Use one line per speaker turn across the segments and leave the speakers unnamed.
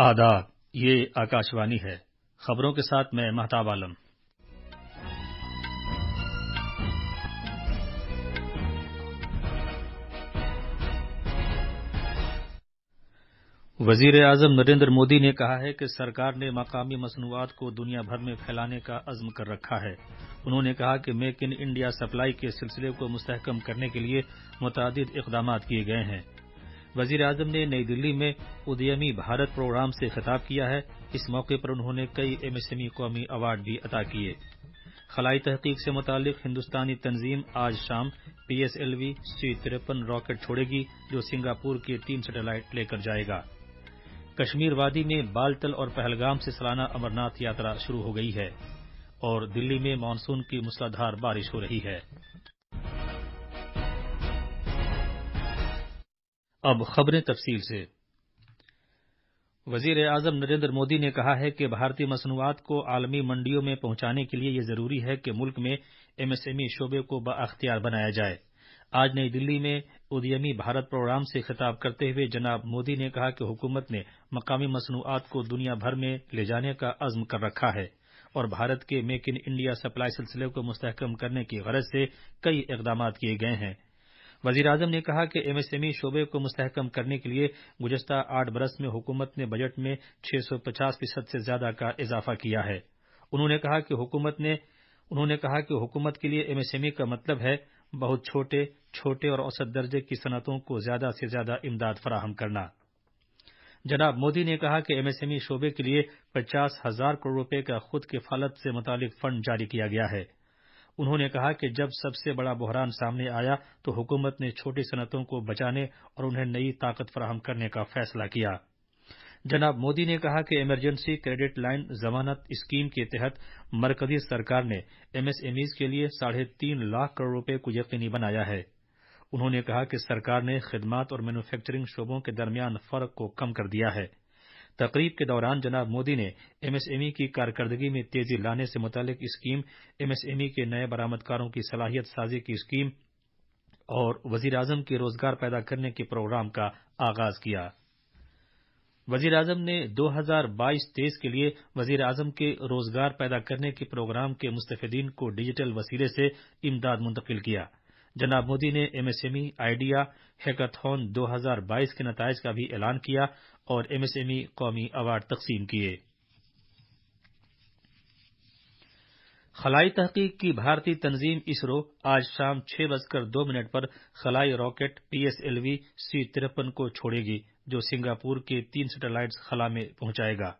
आदाब ये आकाशवाणी है खबरों के साथ मैं महताब आलम वजीर आजम नरेंद्र मोदी ने कहा है कि सरकार ने मकामी मसनूआत को दुनिया भर में फैलाने का अज़म कर रखा है उन्होंने कहा कि मेक इन इंडिया सप्लाई के सिलसिले को मुस्तहकम करने के लिए मुतद इकदाम किए गए हैं वजीर आजम ने नई दिल्ली में उद्यमी भारत प्रोग्राम से खिताब किया है इस मौके पर उन्होंने कई एमएसएमई कौमी अवार्ड भी अदा किये खलाई तहकीक से मुतालिक हिंदुस्तानी तंजीम आज शाम पीएसएलवी सी तिरपन रॉकेट छोड़ेगी जो सिंगापुर के तीन सैटेलाइट लेकर जाएगा कश्मीर वादी में बालतल और पहलगाम से सालाना अमरनाथ यात्रा शुरू हो गई है और दिल्ली में मानसून की मूसलाधार बारिश हो रही है अब खबरें तफसील से वजीर आजम नरेंद्र मोदी ने कहा है कि भारतीय मसनूआत को आलमी मंडियों में पहुंचाने के लिए यह जरूरी है कि मुल्क में एमएसएमई शोबे को बाख्तियार बनाया जाए आज नई दिल्ली में उद्यमी भारत प्रोग्राम से खिताब करते हुए जनाब मोदी ने कहा कि हुकूमत ने मकामी मसनूआत को दुनिया भर में ले जाने का अज़म कर रखा है और भारत के मेक इन इंडिया सप्लाई सिलसिले को मुस्तकम करने की गरज से कई इकदाम किए गए हैं वजीर आजम ने कहा कि एमएसएमई शोबे को मुस्तहकम करने के लिए गुजश्ता आठ बरस में हुकूमत ने बजट में छह सौ पचास फीसद से ज्यादा का इजाफा किया है उन्होंने कहा कि हुकूमत के लिए एमएसएमई का मतलब है बहुत छोटे छोटे और औसत दर्जे की सनतों को ज्यादा से ज्यादा इमदाद फराहम करना जनाब मोदी ने कहा कि एमएसएमई शोबे के लिए पचास हजार करोड़ रूपये का खुद फालत से मुतालिक फंड जारी किया गया है उन्होंने कहा कि जब सबसे बड़ा बहरान सामने आया तो हुकूमत ने छोटी सनतों को बचाने और उन्हें नई ताकत फराहम करने का फैसला किया जनाब मोदी ने कहा कि इमरजेंसी क्रेडिट लाइन जमानत स्कीम के तहत मरकजी सरकार ने एमएसएमईज के लिए साढ़े तीन लाख करोड़ रुपए को यकीनी बनाया है उन्होंने कहा कि सरकार ने खिदमत और मैन्युफैक्चरिंग शोबों के दरमियान फर्क को कम कर दिया है तकरीब के दौरान जनाब मोदी ने एमएसएमई की कारकर्दगी में तेजी लाने से मुतलिक स्कीम एमएसएमई के नए बरामदकारों की सलाहियत साजी की स्कीम और वजीर आजम के रोजगार पैदा करने के प्रोग्राम का आगाज किया वजीर आजम ने 2022-23 के लिए वजीर आजम के रोजगार पैदा करने के प्रोग्राम के मुस्तफीदीन को डिजिटल वसीले से इमदाद मुंतकिल किया जनाब मोदी ने एमएसएमई आइडिया हैकाथॉन 2022 के नतज का भी ऐलान किया और एमएसएमई e कौमी अवार्ड तकसीम किए खलाई तहकीक की भारतीय तंजीम इसरो आज शाम छह बजकर दो मिनट पर खलाई रॉकेट पीएसएलवी सी तिरपन को छोड़ेगी जो सिंगापुर के तीन सैटेलाइट खला में पहुंचाएगा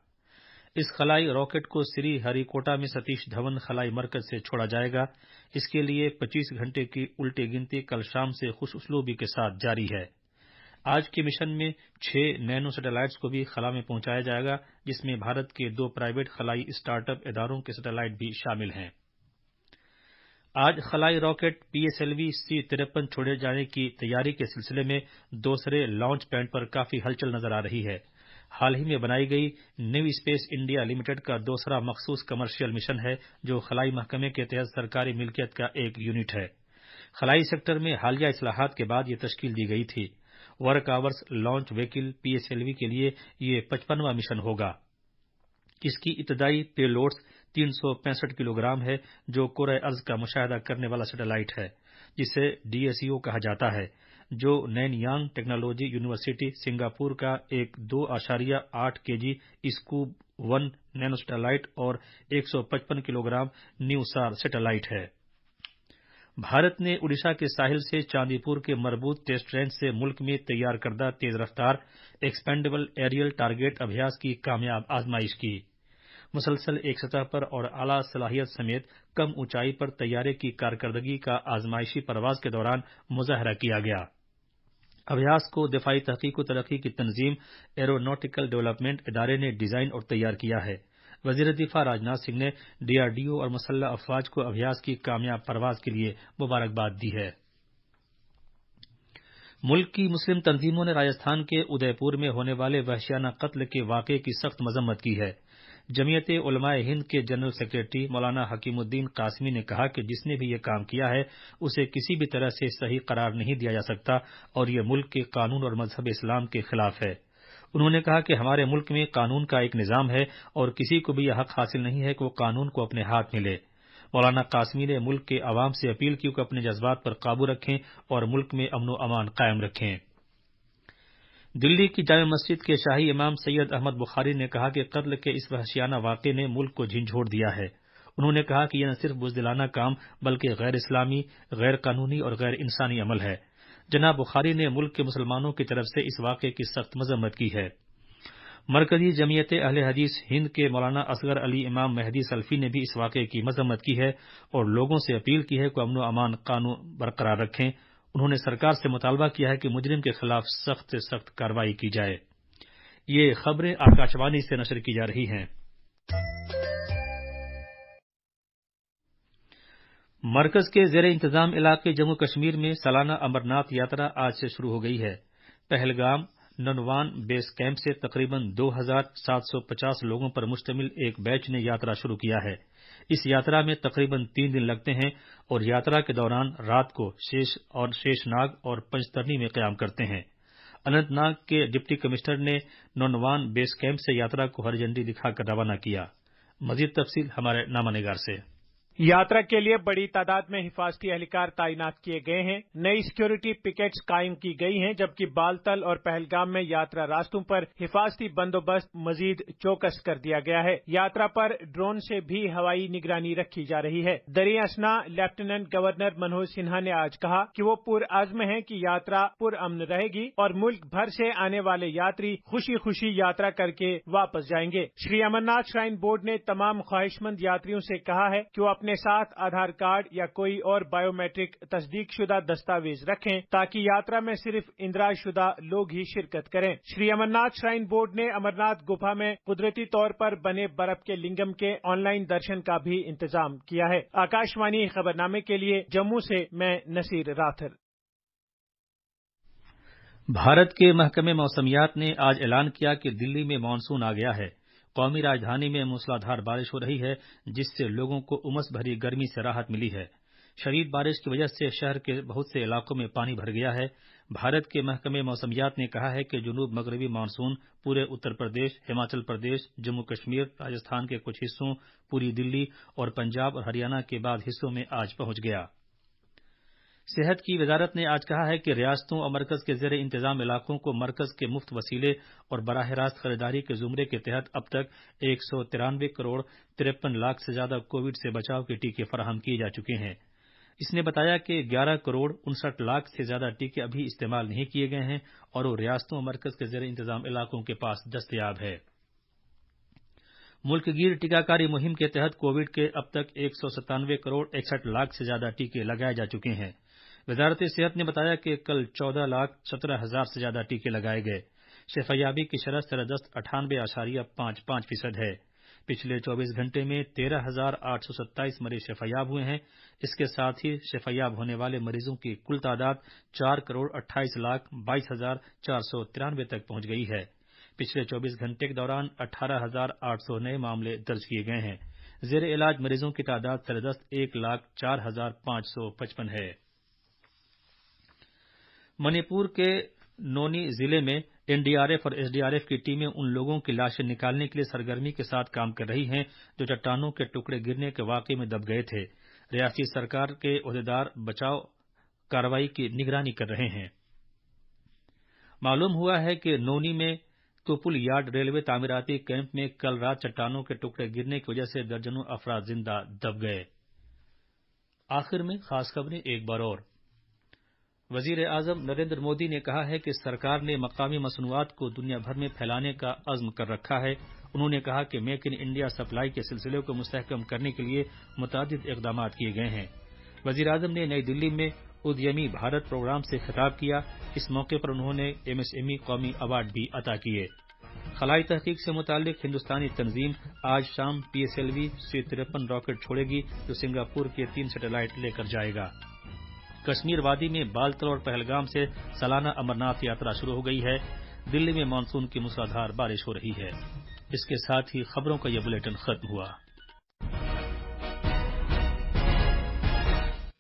इस खलाई रॉकेट को श्री हरिकोटा में सतीश धवन खलाई मरकज से छोड़ा जाएगा इसके लिए 25 घंटे की उल्टी गिनती कल शाम से खुश उसलूबी के साथ जारी है आज के मिशन में छह नैनो सैटेलाइट्स को भी खला में पहुंचाया जाएगा जिसमें भारत के दो प्राइवेट खलाई स्टार्टअप इदारों के सैटेलाइट भी शामिल हैं आज खलाई रॉकेट पीएसएलवी सी तिरपन छोड़े जाने की तैयारी के सिलसिले में दूसरे लॉन्च पैंट पर काफी हलचल नजर आ रही है हाल ही में बनाई गई न्यू स्पेस इंडिया लिमिटेड का दूसरा मखसूस कमर्शियल मिशन है जो खलाई महकमे के तहत सरकारी मिल्कियत का एक यूनिट है खलाई सेक्टर में हालिया असलाहत के बाद यह तश्कील दी गई थी workhorse launch vehicle PSLV के लिए यह पचपनवा मिशन होगा इसकी इब्तदाई पेलोड्स तीन सौ पैंसठ किलोग्राम है जो कोर अर्ज का मुशाहिदा करने वाला सैटेलाइट है जिसे डीएसईओ कहा जाता है जो नैनयांग टेक्नोलॉजी यूनिवर्सिटी सिंगापुर का एक दो आशारिया आठ के जी स्कूब वन नैनो सैटेलाइट और एक सौ पचपन किलोग्राम न्यूसार सैटेलाइट है भारत ने उड़ीसा के साहिल से चांदीपुर के मरबूत टेस्ट रेंज से मुल्क में तैयार करदा तेज रफ्तार एक्सपेंडेबल एरियल टारगेट अभ्यास की कामयाब आजमाइश की मुसलसल एक सतह पर और आला सलाहियत समेत कम ऊंचाई पर तैयारे की कारकर्दगी का आजमाइशी परवाज के दौरान मुजाहरा किया गया अभ्यास को दिफाई तहकीक तरक्की की तंजीम एरोनॉटिकल डेवलपमेंट इदारे ने डिजाइन और तैयार किया है वजीर दिफा राजनाथ सिंह ने डीआरडीओ और मुसल्ह अफवाज को अभ्यास की कामयाब परवाज के लिए मुबारकबाद दी है मुल्क की मुस्लिम तंजीमों ने राजस्थान के उदयपुर में होने वाले वहशियाना कत्ल के वाक़े की सख्त मजम्मत की है जमीयत उलमाए हिंद के जनरल सेक्रेटरी मौलाना हकीमुद्दीन कासमी ने कहा कि जिसने भी यह काम किया है उसे किसी भी तरह से सही करार नहीं दिया जा सकता और यह मुल्क के कानून और मजहब इस्लाम के खिलाफ है उन्होंने कहा कि हमारे मुल्क में कानून का एक निजाम है और किसी को भी यह हक हासिल नहीं है कि वह कानून को अपने हाथ में ले मौलाना कासमी ने मुल्क के अवाम से अपील की कि अपने जज्बात पर काबू रखें और मुल्क में अमनो अमान कायम रखें दिल्ली की जामा मस्जिद के शाही इमाम सैयद अहमद बुखारी ने कहा कि कत्ल के इस वहशियाना वाक़े ने मुल्क को झिझोड़ दिया है उन्होंने कहा कि यह न सिर्फ बुजदिलाना काम बल्कि गैर इस्लामी गैर कानूनी और गैर इंसानी अमल है जनाब बुखारी ने मुल्क के मुसलमानों की तरफ से इस वाक्य की सख्त मजम्मत की है मरकजी जमीयत अहल हदीस हिंद के मौलाना असगर अली इमाम मेहदी सल्फी ने भी इस वाक़े की मजम्मत की है और लोगों से अपील की है कि अमन अमान कानून बरकरार रखें उन्होंने सरकार से मुतालबा किया है कि मुजरिम के खिलाफ सख्त से सख्त कार्रवाई की जाए ये खबरें आकाशवाणी से नशर की जा रही हैं मरकज के जेर इंतजाम इलाके जम्मू कश्मीर में सालाना अमरनाथ यात्रा आज से शुरू हो गई है पहलगाम ननवान बेस कैंप से तकरीबन 2,750 लोगों पर मुश्तमिल एक बैच ने यात्रा शुरू किया है इस यात्रा में तकरीबन तीन दिन लगते हैं और यात्रा के दौरान रात को शेष और शेषनाग और पंचतरनी में क्याम करते हैं अनंतनाग के डिप्टी कमिश्नर ने नौनवान बेस कैंप से यात्रा को हरी झंडी दिखाकर रवाना किया मजीद तफसील हमारे नामा से यात्रा के लिए बड़ी तादाद में हिफाजती एहलकार तैनात किए गए हैं नई सिक्योरिटी पिकेट्स कायम की गई हैं जबकि बालतल और पहलगाम में यात्रा रास्तों पर हिफाजती बंदोबस्त मजीद चौकस कर दिया गया है यात्रा पर ड्रोन से भी हवाई निगरानी रखी जा रही है दरिया असना लेफ्टिनेंट गवर्नर मनोज सिन्हा ने आज कहा कि वो पुरअज्म है कि यात्रा पुरअमन रहेगी और मुल्क भर से आने वाले यात्री खुशी खुशी यात्रा करके वापस जाएंगे श्री अमरनाथ श्राइन बोर्ड ने तमाम ख्वाहिशमंद यात्रियों से कहा है कि वो अपने अपने साथ आधार कार्ड या कोई और बायोमेट्रिक तस्दीक शुदा दस्तावेज रखें ताकि यात्रा में सिर्फ इंदराज शुदा लोग ही शिरकत करें श्री अमरनाथ श्राइन बोर्ड ने अमरनाथ गुफा में कुदरती तौर पर बने बर्फ के लिंगम के ऑनलाइन दर्शन का भी इंतजाम किया है आकाशवाणी खबरनामे के लिए जम्मू से मैं नसीर राथर भारत के महकमे मौसमियात ने आज ऐलान किया कि दिल्ली में मानसून आ गया है कौमी राजधानी में मूसलाधार बारिश हो रही है जिससे लोगों को उमस भरी गर्मी से राहत मिली है शरीद बारिश की वजह से शहर के बहुत से इलाकों में पानी भर गया है भारत के महकमे मौसमियात ने कहा है कि जुनूब मगरबी मानसून पूरे उत्तर प्रदेश हिमाचल प्रदेश जम्मू कश्मीर राजस्थान के कुछ हिस्सों पूरी दिल्ली और पंजाब और हरियाणा के बाद हिस्सों में आज पहुंच गया है सेहत की वजारत ने आज कहा है कि रियासतों और मरकज के जेर इंतजाम इलाकों को मरकज के मुफ्त वसीले और बरह रास्त खरीदारी के जुमरे के तहत अब तक एक सौ तिरानवे करोड़ तिरपन लाख से ज्यादा कोविड से बचाव के टीके फराहम किए जा चुके हैं इसने बताया कि ग्यारह करोड़ उनसठ लाख से ज्यादा टीके अभी इस्तेमाल नहीं किए गए हैं और वो रियासतों और मरकज के जेर इंतजाम इलाकों के पास दस्तयाब है मुल्कगीर टीकाकारी मुहिम के तहत कोविड के अब तक एक सौ सत्तानवे करोड़ इकसठ लाख से ज्यादा टीके लगाए जा चुके हैं वजारत सेहत ने बताया कि कल चौदह लाख सत्रह हजार से ज्यादा टीके लगाए गए शेफयाबी की शरह सरदस्त अठानबे आशारिया पांच पांच फीसद है पिछले 24 घंटे में तेरह हजार आठ सौ सत्ताईस मरीज शेफयाब हुए हैं इसके साथ ही शेफयाब होने वाले मरीजों की कुल तादाद चार करोड़ अट्ठाईस लाख बाईस हजार चार सौ तिरानवे तक पहुंच गई है पिछले 24 घंटे के दौरान अठारह हजार आठ सौ नए मामले दर्ज किए गए हैं जेर इलाज मरीजों की तादाद सरदस्त एक लाख चार हजार पांच सौ पचपन है मणिपुर के नोनी जिले में एनडीआरएफ और एसडीआरएफ की टीमें उन लोगों की लाशें निकालने के लिए सरगर्मी के साथ काम कर रही हैं जो चट्टानों के टुकड़े गिरने के वाकये में दब गए थे रियासी सरकार के अहदेदार बचाव कार्रवाई की निगरानी कर रहे हैं मालूम हुआ है कि नोनी में तोपुल यार्ड रेलवे तामीराती कैंप में कल रात चट्टानों के टुकड़े गिरने की वजह से दर्जनों अफरा जिंदा दब गए आखिर में खास खबरें एक बार और वजीर आजम नरेंद्र मोदी ने कहा है कि सरकार ने मकामी मसनूआत को दुनिया भर में फैलाने का अज़्म कर रखा है उन्होंने कहा कि मेक इन इंडिया सप्लाई के सिलसिले को मुस्तहकम करने के लिए मुतद इकदाम किए गए हैं वजीर आजम ने नई दिल्ली में उद्यमी भारत प्रोग्राम से खिताब किया इस मौके पर उन्होंने एमएसएमई कौमी अवार्ड भी अता किए खलाई तहकीक से मुतालिक हिंदुस्तानी तंजीम आज शाम पीएसएलवी से तिरपन रॉकेट छोड़ेगी जो सिंगापुर के तीन सैटेलाइट लेकर जाएगा कश्मीर वादी में बालतल और पहलगाम से सालाना अमरनाथ यात्रा शुरू हो गई है दिल्ली में मानसून की मूसलाधार बारिश हो रही है इसके साथ ही खबरों का यह बुलेटिन खत्म हुआ